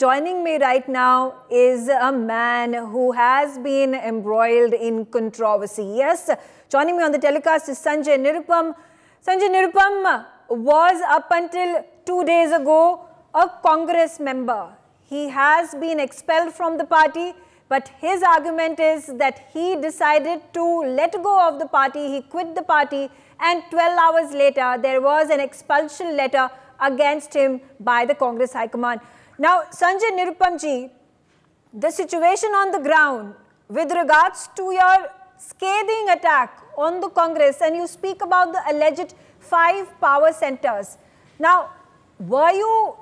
Joining me right now is a man who has been embroiled in controversy. Yes, joining me on the telecast is Sanjay Nirupam. Sanjay Nirupam was up until two days ago a Congress member. He has been expelled from the party, but his argument is that he decided to let go of the party, he quit the party, and 12 hours later, there was an expulsion letter against him by the Congress High Command. Now, Sanjay Nirupamji, the situation on the ground with regards to your scathing attack on the Congress and you speak about the alleged five power centers. Now, were you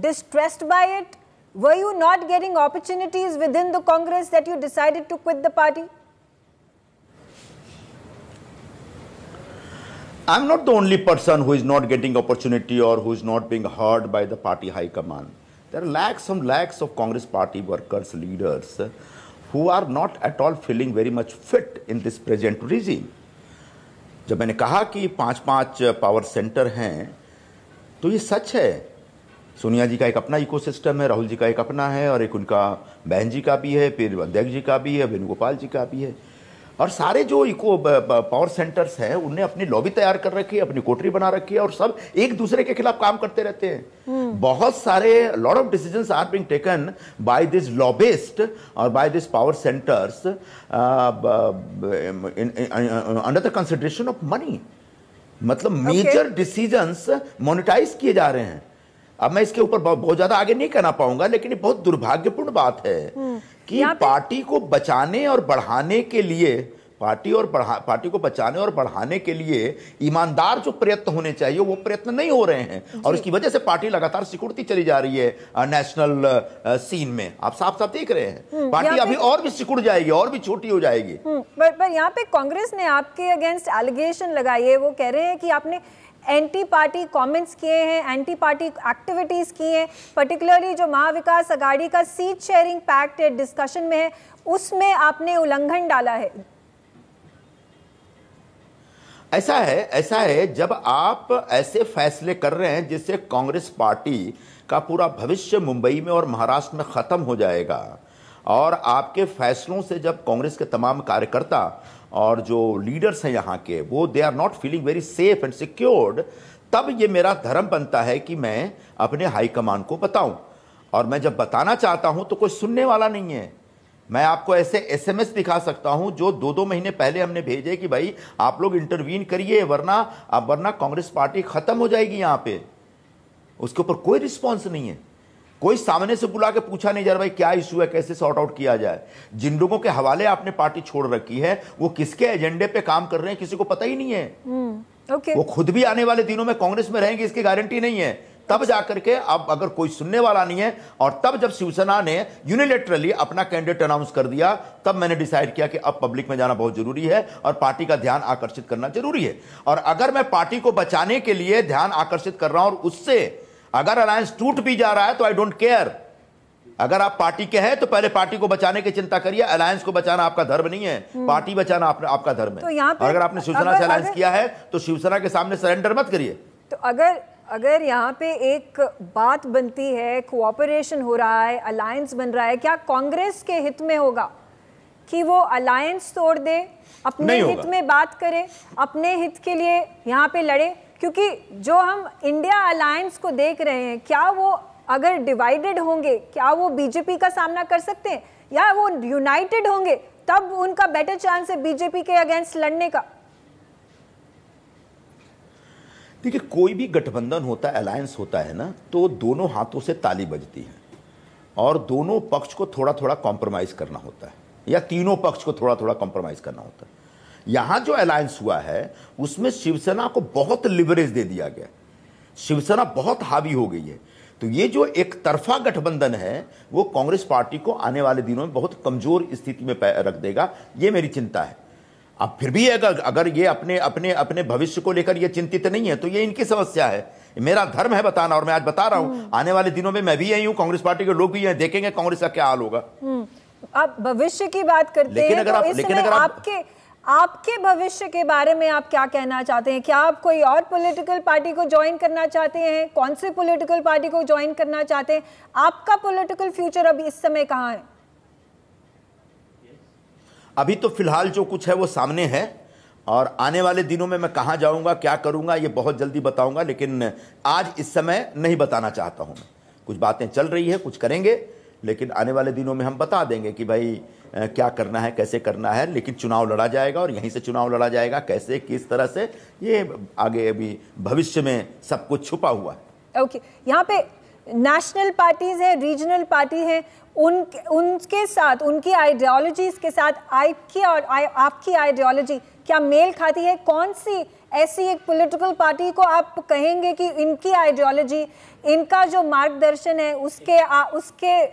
distressed by it? Were you not getting opportunities within the Congress that you decided to quit the party? I'm not the only person who is not getting opportunity or who is not being heard by the party high command. there are lakhs and lakhs of Congress party workers, leaders who are not at all feeling very much fit in this present regime. jab maine kaha ki panch panch power center hain to ye sach hai Sonia जी का एक अपना ecosystem है राहुल जी का एक अपना है और एक उनका बहन जी का भी है फिर अध्यक्ष जी का भी है वेणुगोपाल जी का भी है और सारे जो इको पावर सेंटर्स हैं उनने अपनी लॉबी तैयार कर रखी है अपनी कोटरी बना रखी है और सब एक दूसरे के खिलाफ काम करते रहते हैं हम्म। बहुत सारे lot of decision are being taken by this lobbyist और by this power centres under the consideration of money मतलब मेजर डिसीजंस मोनिटाइज किए जा रहे हैं अब मैं इसके ऊपर बहुत ज्यादा आगे नहीं कहना पाऊंगा लेकिन ये बहुत दुर्भाग्यपूर्ण बात है हम्म। कि पार्टी को बचाने और बढ़ाने के लिए पार्टी और बढ़ा पार्टी को बचाने और बढ़ाने के लिए ईमानदार जो प्रयत्न होने चाहिए वो प्रयत्न नहीं हो रहे हैं और इसकी वजह से पार्टी लगातार सिकुड़ती चली जा रही है नेशनल सीन में आप साफ साफ देख रहे हैं हम्म, पार्टी अभी और भी सिकुड़ जाएगी और भी छोटी हो जाएगी हम्म, पर, पर यहाँ पे कांग्रेस ने आपके अगेंस्ट एलिगेशन लगाई है वो कह रहे हैं कि आपने एंटी पार्टी कमेंट्स किए हैं एंटी पार्टी एक्टिविटीज़ की हैं पर्टिकुलरली जो महाविकास अघाड़ी का सीट शेयरिंग पैक्ट डिस्कशन में है उसमें आपने उल्लंघन डाला है ऐसा है ऐसा है जब आप ऐसे फैसले कर रहे हैं जिससे कांग्रेस पार्टी का पूरा भविष्य मुंबई में और महाराष्ट्र में ख़त्म हो जाएगा और आपके फैसलों से जब कांग्रेस के तमाम कार्यकर्ता और जो लीडर्स हैं यहाँ के वो they are not feeling very safe and secured तब ये मेरा धर्म बनता है कि मैं अपने हाईकमान को बताऊं और मैं जब बताना चाहता हूं तो कोई सुनने वाला नहीं है मैं आपको ऐसे एसएमएस दिखा सकता हूं जो दो दो महीने पहले हमने भेजे कि भाई आप लोग इंटरवीन करिए वरना अब वरना कांग्रेस पार्टी खत्म हो जाएगी यहाँ पे उसके ऊपर कोई रिस्पॉन्स नहीं है कोई सामने से बुला के पूछा नहीं जा भाई क्या इशू है कैसे सॉर्ट आउट किया जाए जिन लोगों के हवाले आपने पार्टी छोड़ रखी है वो किसके एजेंडे पे काम कर रहे हैं किसी को पता ही नहीं है ओके हम्म, वो खुद भी आने वाले दिनों में कांग्रेस में रहेंगे इसकी गारंटी नहीं है तब जाकर के अब अगर कोई सुनने वाला नहीं है और तब जब शिवसेना ने यूनिलेटरली अपना कैंडिडेट अनाउंस कर दिया तब मैंने डिसाइड किया कि अब पब्लिक में जाना बहुत जरूरी है और पार्टी का ध्यान आकर्षित करना जरूरी है और अगर मैं पार्टी को बचाने के लिए ध्यान आकर्षित कर रहा हूं और उससे अगर अलायंस टूट भी जा रहा है तो आई डोंट केयर अगर आप पार्टी के हैं तो पहले पार्टी को बचाने की चिंता करिए अलायंस को बचाना आपका धर्म नहीं है हम्म. पार्टी बचाना आप, आपका धर्म है तो और अगर आपने शिवसेना से अलायंस किया है तो शिवसेना के सामने सरेंडर मत करिए तो अगर अगर यहाँ पे एक बात बनती है कोऑपरेशन हो रहा है अलायंस बन रहा है क्या कांग्रेस के हित में होगा कि वो अलायंस तोड़ दे अपने हित में बात करे अपने हित के लिए यहाँ पे लड़े क्योंकि जो हम इंडिया अलायंस को देख रहे हैं क्या वो अगर डिवाइडेड होंगे क्या वो बीजेपी का सामना कर सकते हैं या वो यूनाइटेड होंगे तब उनका बेटर चांस है बीजेपी के अगेंस्ट लड़ने का देखिए कोई भी गठबंधन होता है अलायंस होता है ना तो दोनों हाथों से ताली बजती है और दोनों पक्ष को थोड़ा थोड़ा कॉम्प्रोमाइज़ करना होता है या तीनों पक्ष को थोड़ा थोड़ा कॉम्प्रोमाइज़ करना होता है यहां जो अलायंस हुआ है उसमें शिवसेना को बहुत लिवरेज दे दिया गया शिवसेना बहुत हावी हो गई है तो ये जो एक तरफा गठबंधन है वो कांग्रेस पार्टी को आने वाले दिनों में बहुत कमजोर स्थिति में रख देगा ये मेरी चिंता है अब फिर भी अगर अगर ये अपने अपने अपने भविष्य को लेकर ये चिंतित नहीं है तो ये इनकी समस्या है मेरा धर्म है बताना और मैं आज बता रहा हूं हम्म। आने वाले दिनों में मैं भी यही हूं कांग्रेस पार्टी के लोग भी यही देखेंगे कांग्रेस का क्या हाल होगा आप हम्म। भविष्य की बात करते हैं लेकिन अगर तो आप लेकिन अगर आप, आपके आपके भविष्य के बारे में आप क्या कहना चाहते हैं क्या आप कोई और पॉलिटिकल पार्टी को ज्वाइन करना चाहते हैं कौन से पॉलिटिकल पार्टी को ज्वाइन करना चाहते हैं आपका पॉलिटिकल फ्यूचर अभी इस समय कहाँ है अभी तो फिलहाल जो कुछ है वो सामने है और आने वाले दिनों में मैं कहाँ जाऊँगा क्या करूँगा ये बहुत जल्दी बताऊँगा लेकिन आज इस समय नहीं बताना चाहता हूँ मैं कुछ बातें चल रही है कुछ करेंगे लेकिन आने वाले दिनों में हम बता देंगे कि भाई क्या करना है कैसे करना है लेकिन चुनाव लड़ा जाएगा और यहीं से चुनाव लड़ा जाएगा कैसे किस तरह से ये आगे अभी भविष्य में सब कुछ छुपा हुआ है ओके okay. यहाँ पे नेशनल पार्टीज हैं रीजनल पार्टी हैं उन उनके साथ उनकी आइडियोलॉजीज के साथ आपकी और आपकी आइडियोलॉजी क्या मेल खाती है कौन सी ऐसी एक पॉलिटिकल पार्टी को आप कहेंगे कि इनकी आइडियोलॉजी इनका जो मार्गदर्शन है उसके आ, उसके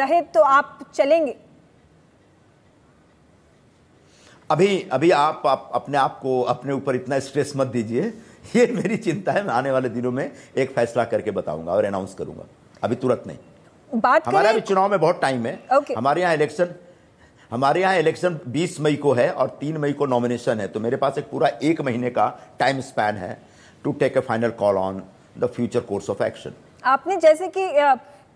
रहे तो आप चलेंगे अभी अभी आप, आप अपने आप को अपने ऊपर इतना स्ट्रेस मत दीजिए ये मेरी चिंता है मैं आने वाले दिनों में एक फैसला करके बताऊंगा और अनाउंस करूंगा अभी तुरंत नहीं बात हमारा भी चुनाव में बहुत टाइम है हमारे यहाँ इलेक्शन हमारे यहाँ इलेक्शन 20 मई को है और 3 मई को नॉमिनेशन है तो मेरे पास एक पूरा एक महीने का टाइम स्पैन है to take a final call on the future course of action आपने जैसे कि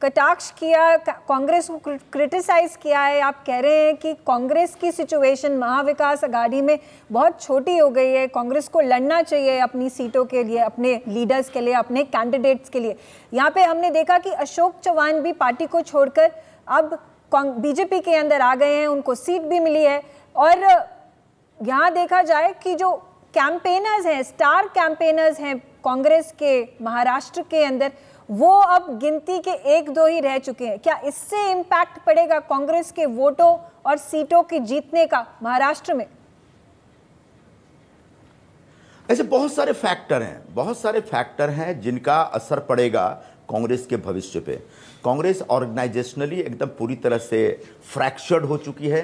कटाक्ष किया कांग्रेस को क्रिटिसाइज किया है आप कह रहे हैं कि कांग्रेस की सिचुएशन महाविकास अघाड़ी में बहुत छोटी हो गई है कांग्रेस को लड़ना चाहिए अपनी सीटों के लिए अपने लीडर्स के लिए अपने कैंडिडेट्स के लिए यहाँ पे हमने देखा कि अशोक चौहान भी पार्टी को छोड़कर अब बीजेपी के अंदर आ गए हैं उनको सीट भी मिली है और यहाँ देखा जाए कि जो कैंपेनर्स हैं स्टार कैंपेनर्स हैं कांग्रेस के महाराष्ट्र के अंदर वो अब गिनती के एक दो ही रह चुके हैं क्या इससे इम्पैक्ट पड़ेगा कांग्रेस के वोटों और सीटों के जीतने का महाराष्ट्र में ऐसे बहुत सारे फैक्टर हैं बहुत सारे फैक्टर हैं जिनका असर पड़ेगा कांग्रेस के भविष्य पे कांग्रेस ऑर्गेनाइजेशनली एकदम पूरी तरह से फ्रैक्चर्ड हो चुकी है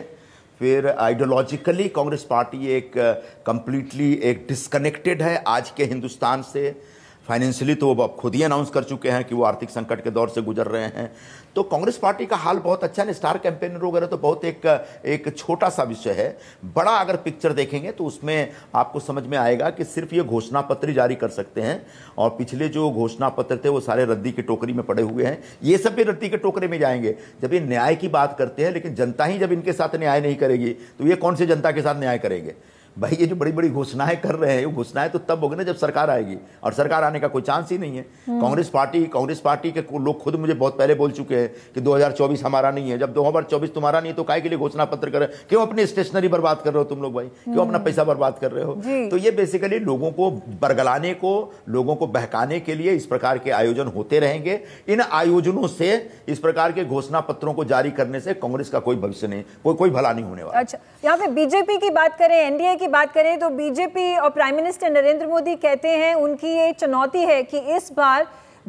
फिर आइडियोलॉजिकली कांग्रेस पार्टी एक कम्प्लीटली एक डिसकनेक्टेड है आज के हिंदुस्तान से फाइनेंशियली तो वो अब खुद ही अनाउंस कर चुके हैं कि वो आर्थिक संकट के दौर से गुजर रहे हैं तो कांग्रेस पार्टी का हाल बहुत अच्छा है स्टार कैंपेनर वगैरह तो बहुत एक एक छोटा सा विषय है बड़ा अगर पिक्चर देखेंगे तो उसमें आपको समझ में आएगा कि सिर्फ ये घोषणा पत्र जारी कर सकते हैं और पिछले जो घोषणा पत्र थे वो सारे रद्दी की टोकरी में पड़े हुए हैं ये सब भी रद्दी के टोकरे में जाएंगे जब ये न्याय की बात करते हैं लेकिन जनता ही जब इनके साथ न्याय नहीं करेगी तो ये कौन से जनता के साथ न्याय करेंगे भाई ये जो बड़ी बड़ी घोषणाएं कर रहे हैं वो घोषणाएं तो तब होगी ना जब सरकार आएगी और सरकार आने का कोई चांस ही नहीं है हम्म। कांग्रेस पार्टी कांग्रेस पार्टी के लोग खुद मुझे बहुत पहले बोल चुके हैं कि 2024 हमारा नहीं है जब 2024 तुम्हारा नहीं है तो काय के लिए घोषणा पत्र कर रहे क्यों अपनी स्टेशनरी बर्बाद कर रहे हो तुम लोग भाई क्यों अपना हम्म। पैसा बर्बाद कर रहे हो तो ये बेसिकली लोगों को बरगलाने को लोगों को बहकाने के लिए इस प्रकार के आयोजन होते रहेंगे इन आयोजनों से इस प्रकार के घोषणा पत्रों को जारी करने से कांग्रेस का कोई भविष्य नहीं कोई कोई भला नहीं होने वाला अच्छा यहाँ पे बीजेपी की बात करें एनडीए की की बात करें तो बीजेपी और प्राइम मिनिस्टर नरेंद्र मोदी कहते हैं उनकी ये चुनौती है कि इस बार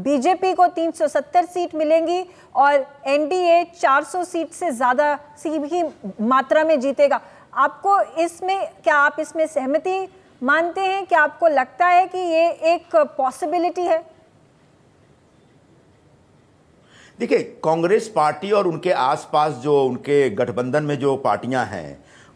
बीजेपी को 370 सीट मिलेंगी और एनडीए 400 सीट से ज़्यादा सीट ही मात्रा में जीतेगा आपको इसमें क्या आप इसमें सहमति मानते हैं क्या आपको लगता है कि ये एक पॉसिबिलिटी है देखिए कांग्रेस पार्टी और उनके आसपास जो उनके गठबंधन में जो पार्टियां हैं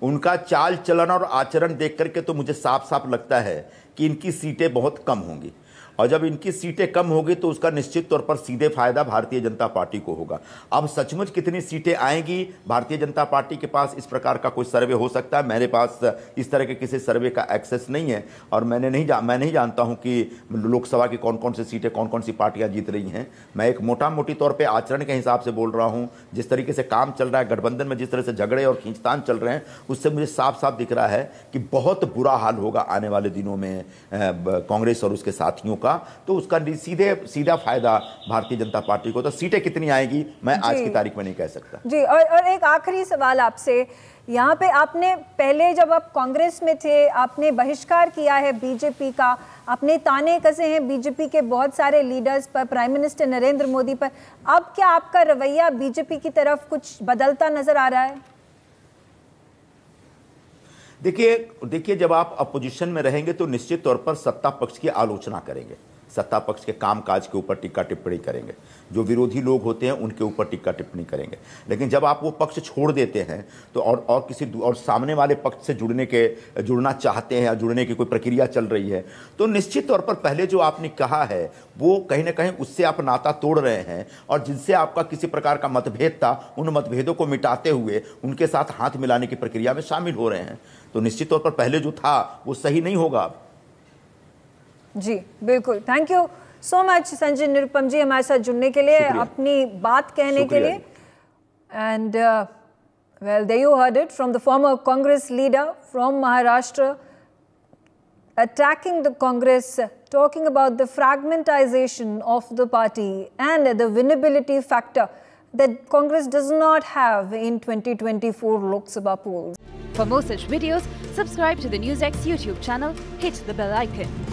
उनका चाल चलन और आचरण देख करके तो मुझे साफ साफ लगता है कि इनकी सीटें बहुत कम होंगी और जब इनकी सीटें कम होगी तो उसका निश्चित तौर पर सीधे फायदा भारतीय जनता पार्टी को होगा अब सचमुच कितनी सीटें आएंगी भारतीय जनता पार्टी के पास इस प्रकार का कोई सर्वे हो सकता है मेरे पास इस तरह के किसी सर्वे का एक्सेस नहीं है और मैंने नहीं जा मैं नहीं जानता हूँ कि लोकसभा की कौन कौन सी सीटें कौन कौन सी पार्टियाँ जीत रही हैं मैं एक मोटा मोटी तौर पर आचरण के हिसाब से बोल रहा हूँ जिस तरीके से काम चल रहा है गठबंधन में जिस तरह से झगड़े और खींचतान चल रहे हैं उससे मुझे साफ साफ दिख रहा है कि बहुत बुरा हाल होगा आने वाले दिनों में कांग्रेस और उसके साथियों का होगा तो उसका सीधे सीधा फायदा भारतीय जनता पार्टी को तो सीटें कितनी आएगी मैं आज की तारीख में नहीं कह सकता जी और, और एक आखिरी सवाल आपसे यहाँ पे आपने पहले जब आप कांग्रेस में थे आपने बहिष्कार किया है बीजेपी का आपने ताने कसे हैं बीजेपी के बहुत सारे लीडर्स पर प्राइम मिनिस्टर नरेंद्र मोदी पर अब क्या आपका रवैया बीजेपी की तरफ कुछ बदलता नजर आ रहा है देखिए देखिए जब आप अपोजिशन में रहेंगे तो निश्चित तौर पर सत्ता पक्ष की आलोचना करेंगे सत्ता पक्ष के काम काज के ऊपर टिक्का टिप्पणी करेंगे जो विरोधी लोग होते हैं उनके ऊपर टिक्का टिप्पणी करेंगे लेकिन जब आप वो पक्ष छोड़ देते हैं तो और और किसी और सामने वाले पक्ष से जुड़ने के जुड़ना चाहते हैं या जुड़ने की कोई प्रक्रिया चल रही है तो निश्चित तौर पर पहले जो आपने कहा है वो कहीं ना कहीं उससे आप नाता तोड़ रहे हैं और जिनसे आपका किसी प्रकार का मतभेद था उन मतभेदों को मिटाते हुए उनके साथ हाथ मिलाने की प्रक्रिया में शामिल हो रहे हैं तो निश्चित तौर पर पहले जो था वो सही नहीं होगा जी बिल्कुल thank you so much Sanjay Nirupam ji हमारे साथ जुड़ने के लिए अपनी बात कहने के लिए and well they you heard it from the former Congress leader from Maharashtra attacking the Congress, talking about the fragmentization of the party and the winnability factor that Congress does not have in 2024 Lok Sabha polls. For more such videos, subscribe to the NewsX YouTube channel, hit the bell icon.